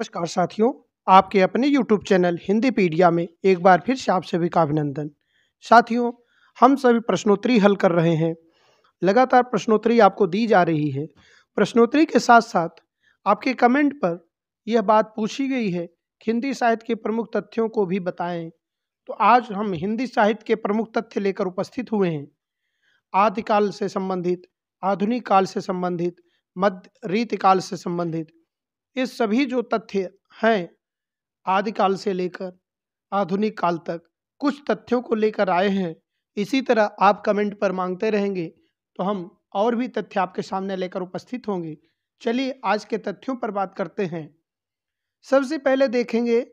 नमस्कार साथियों आपके अपने YouTube चैनल हिंदी पीडिया में एक बार फिर से आप सभी का अभिनंदन साथियों हम सभी प्रश्नोत्तरी हल कर रहे हैं लगातार प्रश्नोत्तरी आपको दी जा रही है प्रश्नोत्तरी के साथ साथ आपके कमेंट पर यह बात पूछी गई है कि हिंदी साहित्य के प्रमुख तथ्यों को भी बताएं तो आज हम हिंदी साहित्य के प्रमुख तथ्य लेकर उपस्थित हुए हैं आदिकाल से संबंधित आधुनिक काल से संबंधित मध्य रीतिकाल से संबंधित ये सभी जो तथ्य हैं आदिकाल से लेकर आधुनिक काल तक कुछ तथ्यों को लेकर आए हैं इसी तरह आप कमेंट पर मांगते रहेंगे तो हम और भी तथ्य आपके सामने लेकर उपस्थित होंगे चलिए आज के तथ्यों पर बात करते हैं सबसे पहले देखेंगे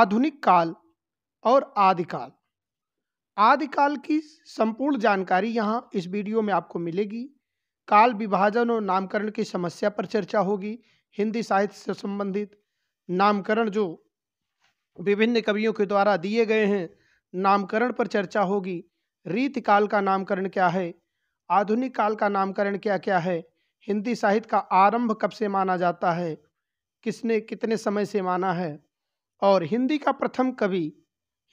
आधुनिक काल और आदिकाल आदिकाल की संपूर्ण जानकारी यहाँ इस वीडियो में आपको मिलेगी काल विभाजन और नामकरण की समस्या पर चर्चा होगी हिंदी साहित्य से संबंधित नामकरण जो विभिन्न कवियों के द्वारा दिए गए हैं नामकरण पर चर्चा होगी रीत काल का नामकरण क्या है आधुनिक काल का नामकरण क्या क्या है हिंदी साहित्य का आरंभ कब से माना जाता है किसने कितने समय से माना है और हिंदी का प्रथम कवि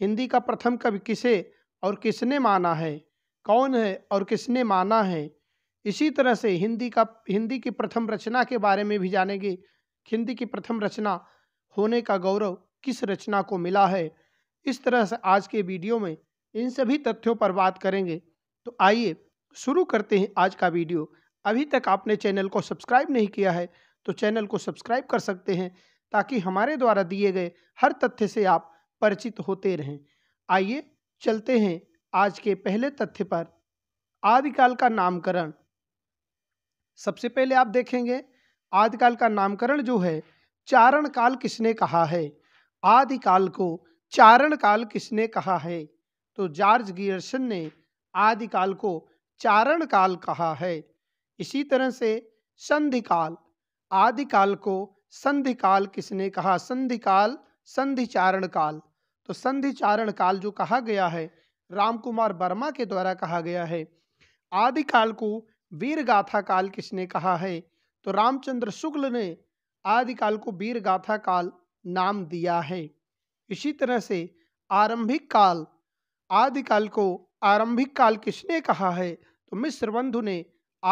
हिंदी का प्रथम कवि किसे और किसने माना है कौन है और किसने माना है इसी तरह से हिंदी का हिंदी की प्रथम रचना के बारे में भी जानेंगे हिंदी की प्रथम रचना होने का गौरव किस रचना को मिला है इस तरह से आज के वीडियो में इन सभी तथ्यों पर बात करेंगे तो आइए शुरू करते हैं आज का वीडियो अभी तक आपने चैनल को सब्सक्राइब नहीं किया है तो चैनल को सब्सक्राइब कर सकते हैं ताकि हमारे द्वारा दिए गए हर तथ्य से आप परिचित होते रहें आइए चलते हैं आज के पहले तथ्य पर आदिकाल का नामकरण सबसे पहले आप देखेंगे आदिकाल का नामकरण जो है चारण काल किसने कहा है आदिकाल को चारण काल किसने कहा है तो जॉर्ज गियर्सन ने आदिकाल को चारण काल कहा है इसी तरह से संधिकाल आदिकाल को संधिकाल किसने कहा संधिकाल संधिचारण काल तो संधिचारण काल जो कहा गया है रामकुमार वर्मा के द्वारा कहा गया है आदिकाल को वीर गाथा काल किसने कहा है तो रामचंद्र शुक्ल ने आदिकाल को वीर गाथा काल नाम दिया है इसी तरह से आरंभिक काल आदिकाल को आरंभिक काल किसने कहा है तो मिश्र बंधु ने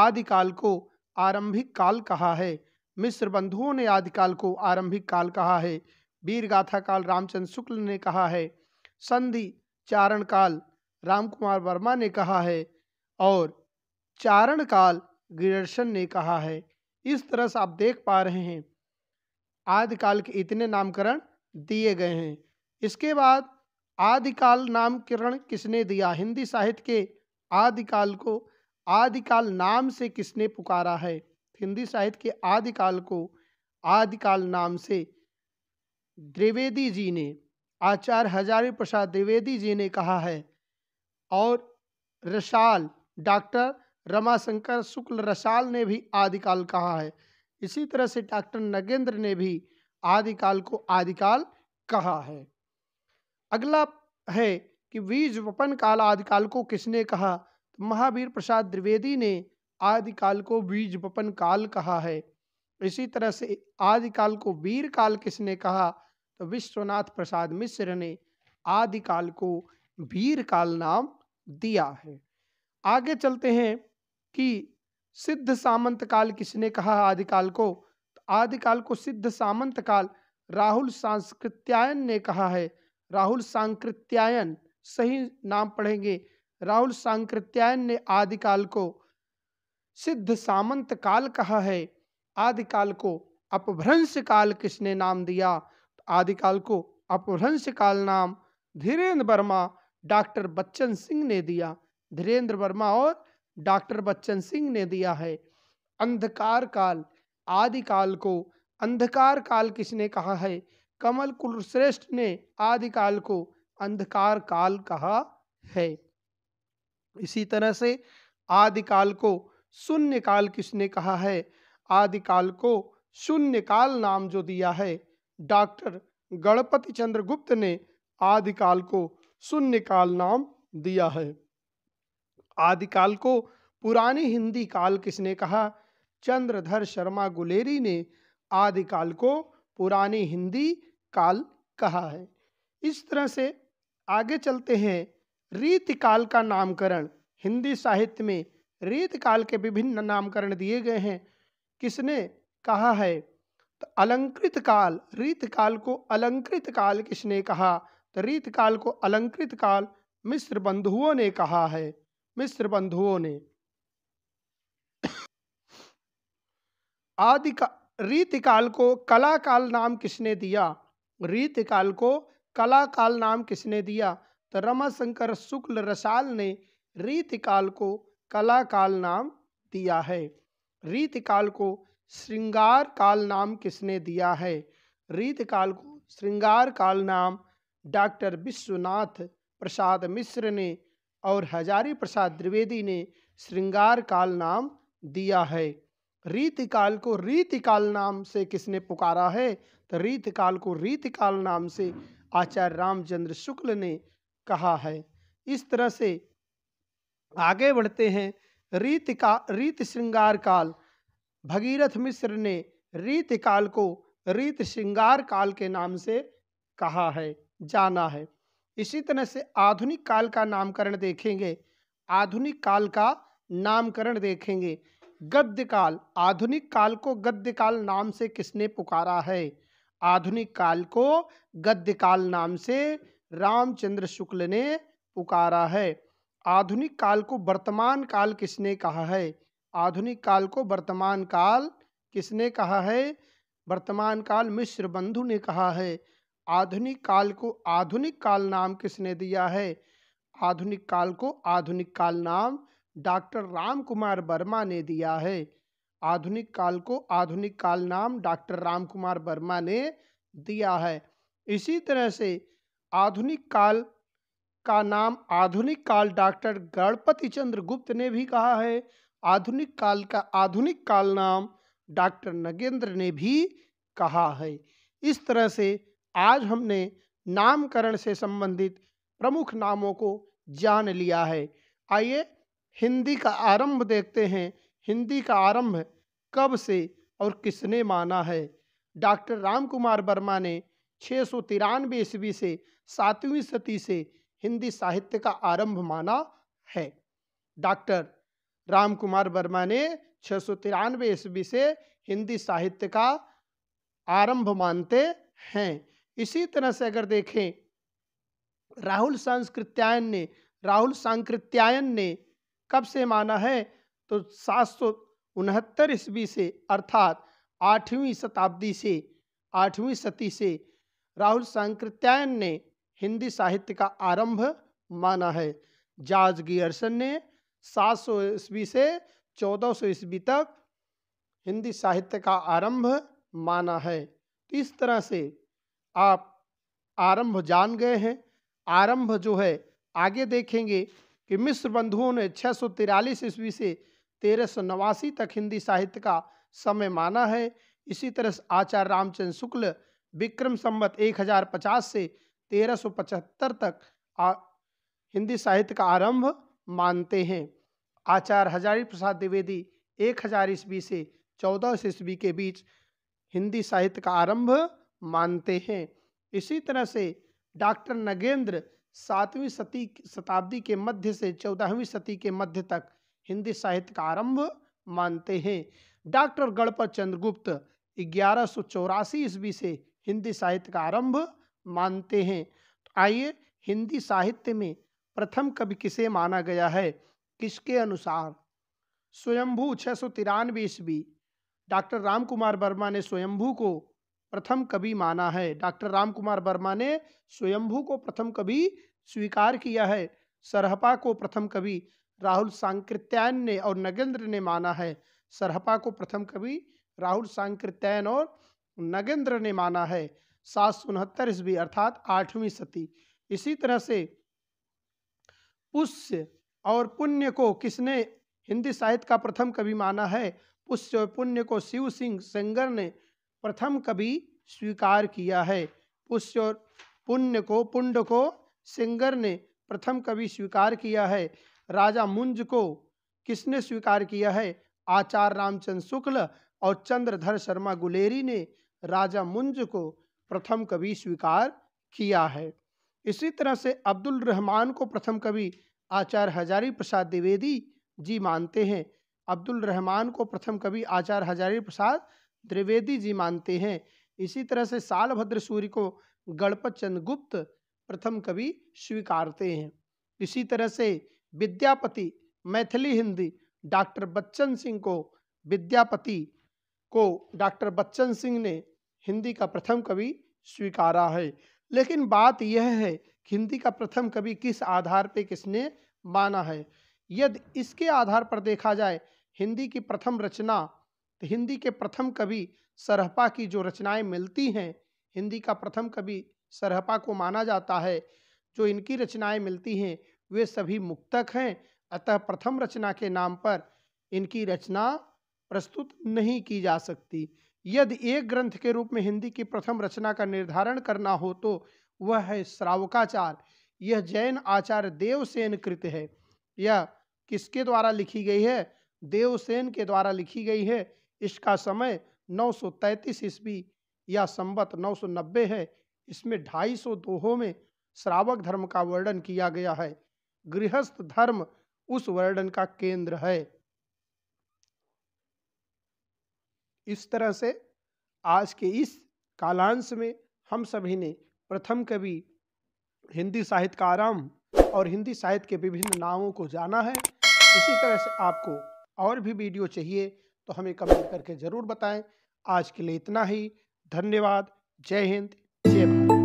आदिकाल को आरंभिक काल कहा है मिश्र बंधुओं ने आदिकाल को आरंभिक काल कहा है वीर गाथा काल रामचंद्र शुक्ल ने कहा है संधि चारण काल रामकुमार वर्मा ने कहा है और चारण काल गिरर्शन ने कहा है इस तरह से आप देख पा रहे हैं आदिकाल के इतने नामकरण दिए गए हैं इसके बाद आदिकाल नामकरण किसने दिया हिंदी साहित्य के आदिकाल को आदिकाल नाम से किसने पुकारा है हिंदी साहित्य के आदिकाल को आदिकाल नाम से द्विवेदी जी ने आचार्य हजारी प्रसाद द्विवेदी जी ने कहा है और रसाल डॉक्टर रमाशंकर शुक्ल रसाल ने भी आदिकाल कहा है इसी तरह से डॉक्टर नगेंद्र ने भी आदिकाल को आदिकाल कहा है अगला है कि बीज वपन काल आदिकाल को किसने कहा तो महावीर प्रसाद द्विवेदी ने आदिकाल को बीज वपन काल कहा है इसी तरह से आदिकाल को वीर काल किसने कहा तो विश्वनाथ प्रसाद मिश्र ने आदिकाल को वीर काल नाम दिया है आगे चलते हैं कि सिद्ध सामंत काल किसने कहा आदिकाल को तो आदिकाल को सिद्ध सामंत काल राहुल सांस्कृत्यायन ने कहा है राहुल सांकृत्यायन सही नाम पढ़ेंगे राहुल सांकृत्यायन ने आदिकाल को सिद्ध सामंत काल कहा है आदिकाल को अपभ्रंश काल किसने नाम दिया तो आदिकाल को अपभ्रंश काल नाम धीरेन्द्र वर्मा डॉक्टर बच्चन सिंह ने दिया धीरेन्द्र वर्मा और डॉक्टर बच्चन सिंह ने दिया है अंधकार काल आदि काल को अंधकार काल किसने कहा है कमल कुलश्रेष्ठ ने आदि काल को अंधकार काल कहा है इसी तरह से आदि काल को शून्य काल किसने कहा है आदि काल को शून्य काल नाम जो दिया है डॉक्टर गणपति चंद्र गुप्त ने आदिकाल को शून्य काल नाम दिया है आदिकाल को पुराने हिंदी काल किसने कहा चंद्रधर शर्मा गुलेरी ने आदिकाल को पुराने हिंदी काल कहा है इस तरह से आगे चलते हैं रीतिकाल का नामकरण हिंदी साहित्य में रीतकाल के विभिन्न नामकरण दिए गए हैं किसने कहा है तो अलंकृत काल रीतकाल को अलंकृत काल किसने कहा तो रीतकाल को अलंकृत काल मिश्र बंधुओं ने कहा है मिश्र बंधुओं ने आदि का रीतिकाल को कलाकाल नाम किसने दिया रीतिकाल को कलाकाल नाम किसने दिया तो रमाशंकर शुक्ल रसाल ने रीतिकाल को कलाकाल नाम दिया है रीतिकाल को श्रृंगार काल नाम किसने दिया है रीतकाल को श्रृंगार काल नाम डॉक्टर विश्वनाथ प्रसाद मिश्र ने और हजारी प्रसाद द्विवेदी ने श्रृंगार काल नाम दिया है रीतिकाल को रीतिकाल नाम से किसने पुकारा है तो रीतिकाल को रीतिकाल नाम से आचार्य रामचंद्र शुक्ल ने कहा है इस तरह से आगे बढ़ते हैं रीतिका रीत श्रृंगार काल भगीरथ मिश्र ने रीतिकाल को रीत श्रृंगार काल के नाम से कहा है जाना है इसी तरह से आधुनिक काल का नामकरण देखेंगे आधुनिक काल का नामकरण देखेंगे गद्य काल आधुनिक काल को गद्य काल नाम से किसने पुकारा है आधुनिक काल को गद्य काल नाम से रामचंद्र शुक्ल ने पुकारा है आधुनिक काल को वर्तमान काल किसने कहा है आधुनिक काल को वर्तमान काल किसने कहा है वर्तमान काल मिश्र बंधु ने कहा है आधुनिक काल को आधुनिक काल नाम किसने दिया है आधुनिक काल को आधुनिक काल नाम डॉक्टर राम कुमार वर्मा ने दिया है आधुनिक काल को आधुनिक काल नाम डॉक्टर राम कुमार वर्मा ने दिया है इसी तरह से आधुनिक काल का नाम आधुनिक काल डॉक्टर गणपति चंद्र गुप्त ने भी कहा है आधुनिक काल का आधुनिक काल नाम डॉक्टर नगेंद्र ने भी कहा है इस तरह से आज हमने नामकरण से संबंधित प्रमुख नामों को जान लिया है आइए हिंदी का आरंभ देखते हैं हिंदी का आरंभ कब से और किसने माना है डॉक्टर रामकुमार वर्मा ने छः सौ तिरानवे ईस्वी से सातवीं सदी से हिंदी साहित्य का आरंभ माना है डॉक्टर रामकुमार वर्मा ने छः सौ तिरानवे ईस्वी से हिंदी साहित्य का आरंभ मानते हैं इसी तरह से अगर देखें राहुल सांस्कृत्यायन ने राहुल सांकृत्यायन ने कब से माना है तो सात सौ उनहत्तर ईस्वी से अर्थात आठवीं शताब्दी से आठवीं सती से राहुल सांकृत्यायन ने हिंदी साहित्य का आरंभ माना है जॉर्ज गियर्सन ने सात सौ ईस्वी से चौदह सौ ईस्वी तक हिंदी साहित्य का आरंभ माना है तो इस तरह से आप आरंभ जान गए हैं आरंभ जो है आगे देखेंगे कि मिस्र बंधुओं ने छः सौ तिरालीस ईस्वी से तेरह सौ नवासी तक हिंदी साहित्य का समय माना है इसी तरह से आचार्य रामचंद्र शुक्ल विक्रम हजार 1050 से तेरह सौ पचहत्तर तक आ, हिंदी साहित्य का आरंभ मानते हैं आचार्य हजारी प्रसाद द्विवेदी एक हजार ईस्वी से चौदह ईस्वी के बीच हिंदी साहित्य का आरंभ मानते हैं इसी तरह से डॉक्टर नगेंद्र सातवीं सती शताब्दी के मध्य से चौदहवीं सती के मध्य तक हिंदी साहित्य का आरंभ मानते हैं डॉक्टर गणपत चंद्रगुप्त ग्यारह सौ चौरासी ईस्वी से हिंदी साहित्य का आरंभ मानते हैं तो आइए हिंदी साहित्य में प्रथम कवि किसे माना गया है किसके अनुसार स्वयंभू छः सौ तिरानवे ईस्वी डॉक्टर राम कुमार वर्मा ने स्वयंभू को प्रथम कवि माना है डॉक्टर राम कुमार वर्मा ने स्वयंभू को प्रथम कवि स्वीकार किया है सरहपा को प्रथम कवि राहुल सांकृत्यायन ने और नगेंद्र ने माना है सरहपा को प्रथम कवि राहुल सांकृत्यायन और नगेंद्र ने माना है सात सौ उनहत्तर ईस्वी अर्थात आठवीं सती इसी तरह से पुष्य और पुण्य को किसने हिंदी साहित्य का प्रथम कवि माना है पुष्य और पुण्य को शिव सिंह सेंगर ने प्रथम कवि स्वीकार किया है पुष्य और पुण्य को पुण्य को सिंगर ने प्रथम कवि स्वीकार किया है राजा मुंज को किसने स्वीकार किया है आचार्य रामचंद्र शुक्ल और चंद्रधर शर्मा गुलेरी ने राजा मुंज को प्रथम कवि स्वीकार किया है इसी तरह से अब्दुल रहमान को प्रथम कवि आचार्य हजारी प्रसाद द्विवेदी जी मानते हैं अब्दुल रहमान को प्रथम कवि आचार्य हजारी प्रसाद द्विवेदी जी मानते हैं इसी तरह से सालभद्र सूर्य को गणपत चंद्र गुप्त प्रथम कवि स्वीकारते हैं इसी तरह से विद्यापति मैथिली हिंदी डॉक्टर बच्चन सिंह को विद्यापति को डॉक्टर बच्चन सिंह ने हिंदी का प्रथम कवि स्वीकारा है लेकिन बात यह है कि हिंदी का प्रथम कवि किस आधार पर किसने माना है यदि इसके आधार पर देखा जाए हिंदी की प्रथम रचना तो हिंदी के प्रथम कवि सरहपा की जो रचनाएं मिलती हैं हिंदी का प्रथम कवि सरहपा को माना जाता है जो इनकी रचनाएं मिलती हैं वे सभी मुक्तक हैं अतः प्रथम रचना के नाम पर इनकी रचना प्रस्तुत नहीं की जा सकती यदि एक ग्रंथ के रूप में हिंदी की प्रथम रचना का निर्धारण करना हो तो वह है श्रावकाचार यह जैन आचार्य देवसेन कृत है यह किसके द्वारा लिखी गई है देवसेन के द्वारा लिखी गई है इसका समय 933 ईस्वी या संबत 990 है इसमें 250 दोहों में श्रावक धर्म का वर्णन किया गया है गृहस्थ धर्म उस वर्णन का केंद्र है इस तरह से आज के इस कालांश में हम सभी ने प्रथम कवि हिंदी साहित्य का आरंभ और हिंदी साहित्य के विभिन्न नामों को जाना है इसी तरह से आपको और भी वीडियो चाहिए तो हमें कमेंट करके ज़रूर बताएं आज के लिए इतना ही धन्यवाद जय हिंद जय भारत